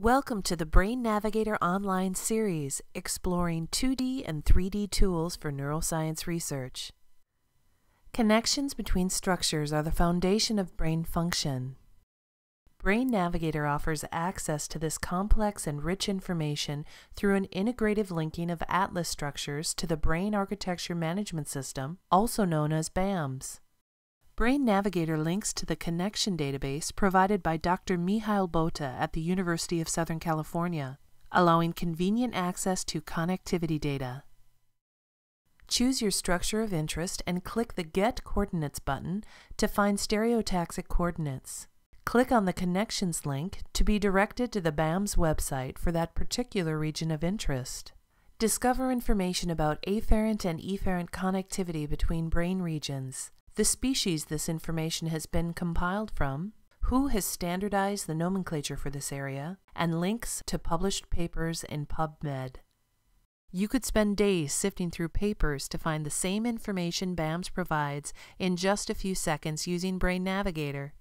Welcome to the Brain Navigator online series exploring 2D and 3D tools for neuroscience research. Connections between structures are the foundation of brain function. Brain Navigator offers access to this complex and rich information through an integrative linking of atlas structures to the Brain Architecture Management System, also known as BAMS. Brain Navigator links to the connection database provided by Dr. Mihail Bota at the University of Southern California, allowing convenient access to connectivity data. Choose your structure of interest and click the Get Coordinates button to find stereotaxic coordinates. Click on the Connections link to be directed to the BAM's website for that particular region of interest. Discover information about afferent and efferent connectivity between brain regions, the species this information has been compiled from, who has standardized the nomenclature for this area, and links to published papers in PubMed. You could spend days sifting through papers to find the same information BAMS provides in just a few seconds using Brain Navigator.